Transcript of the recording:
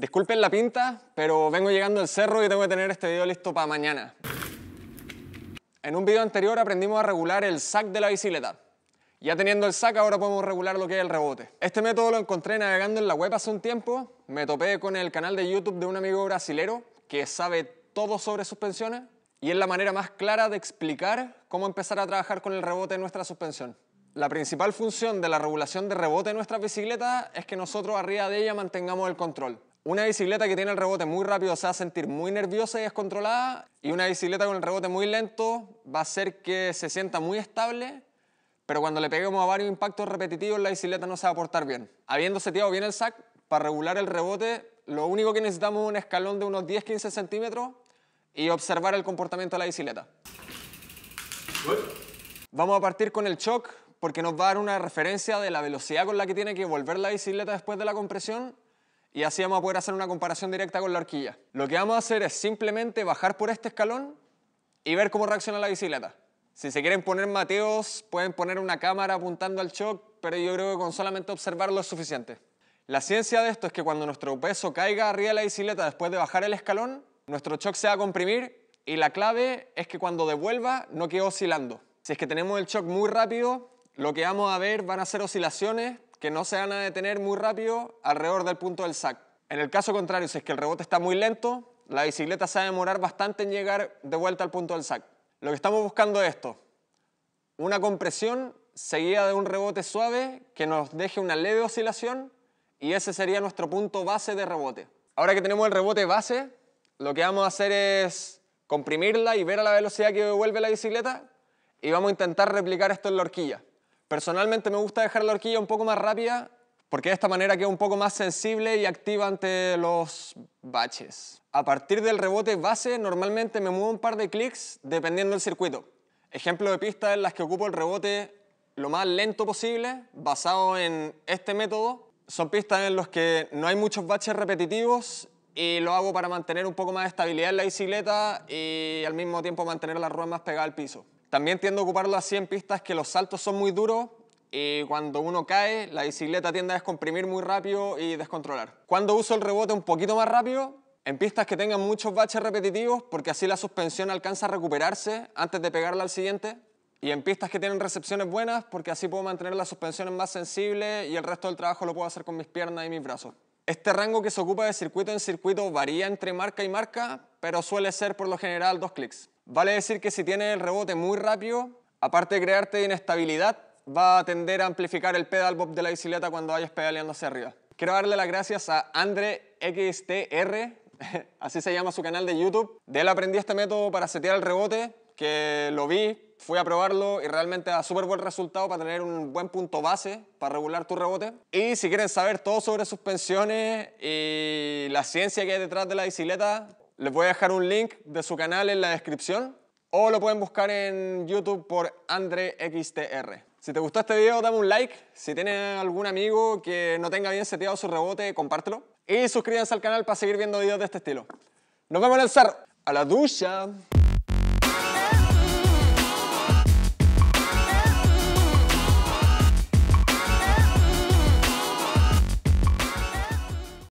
Disculpen la pinta, pero vengo llegando al cerro y tengo que tener este video listo para mañana. En un video anterior aprendimos a regular el sac de la bicicleta. Ya teniendo el sac, ahora podemos regular lo que es el rebote. Este método lo encontré navegando en la web hace un tiempo. Me topé con el canal de YouTube de un amigo brasilero que sabe todo sobre suspensiones y es la manera más clara de explicar cómo empezar a trabajar con el rebote en nuestra suspensión. La principal función de la regulación de rebote en nuestra bicicleta es que nosotros arriba de ella mantengamos el control. Una bicicleta que tiene el rebote muy rápido se va a sentir muy nerviosa y descontrolada y una bicicleta con el rebote muy lento va a hacer que se sienta muy estable, pero cuando le peguemos a varios impactos repetitivos la bicicleta no se va a portar bien. Habiendo seteado bien el sac, para regular el rebote, lo único que necesitamos es un escalón de unos 10-15 centímetros y observar el comportamiento de la bicicleta. Vamos a partir con el shock porque nos va a dar una referencia de la velocidad con la que tiene que volver la bicicleta después de la compresión y así vamos a poder hacer una comparación directa con la horquilla. Lo que vamos a hacer es simplemente bajar por este escalón y ver cómo reacciona la bicicleta. Si se quieren poner mateos, pueden poner una cámara apuntando al shock, pero yo creo que con solamente observarlo es suficiente. La ciencia de esto es que cuando nuestro peso caiga arriba de la bicicleta después de bajar el escalón, nuestro shock se va a comprimir y la clave es que cuando devuelva no quede oscilando. Si es que tenemos el shock muy rápido, lo que vamos a ver van a ser oscilaciones que no se van a detener muy rápido alrededor del punto del sac. En el caso contrario, si es que el rebote está muy lento, la bicicleta se va a demorar bastante en llegar de vuelta al punto del sac. Lo que estamos buscando es esto, una compresión seguida de un rebote suave que nos deje una leve oscilación y ese sería nuestro punto base de rebote. Ahora que tenemos el rebote base, lo que vamos a hacer es comprimirla y ver a la velocidad que devuelve la bicicleta y vamos a intentar replicar esto en la horquilla. Personalmente me gusta dejar la horquilla un poco más rápida porque de esta manera queda un poco más sensible y activa ante los baches. A partir del rebote base normalmente me muevo un par de clics dependiendo del circuito. Ejemplo de pistas en las que ocupo el rebote lo más lento posible, basado en este método. Son pistas en las que no hay muchos baches repetitivos y lo hago para mantener un poco más de estabilidad en la bicicleta y al mismo tiempo mantener las rueda más pegada al piso. También tiendo a ocuparlo así en pistas que los saltos son muy duros y cuando uno cae, la bicicleta tiende a descomprimir muy rápido y descontrolar. Cuando uso el rebote un poquito más rápido, en pistas que tengan muchos baches repetitivos, porque así la suspensión alcanza a recuperarse antes de pegarla al siguiente. Y en pistas que tienen recepciones buenas, porque así puedo mantener las suspensiones más sensibles y el resto del trabajo lo puedo hacer con mis piernas y mis brazos. Este rango que se ocupa de circuito en circuito varía entre marca y marca, pero suele ser por lo general dos clics. Vale decir que si tienes el rebote muy rápido, aparte de crearte inestabilidad, va a tender a amplificar el pedal bob de la bicicleta cuando vayas pedaleando hacia arriba. Quiero darle las gracias a Andre XTR, así se llama su canal de YouTube. De él aprendí este método para setear el rebote, que lo vi, fui a probarlo y realmente da súper buen resultado para tener un buen punto base para regular tu rebote. Y si quieren saber todo sobre suspensiones y la ciencia que hay detrás de la bicicleta, les voy a dejar un link de su canal en la descripción o lo pueden buscar en YouTube por AndreXTR. Si te gustó este video, dame un like. Si tienes algún amigo que no tenga bien seteado su rebote, compártelo. Y suscríbanse al canal para seguir viendo videos de este estilo. Nos vemos en el A la ducha.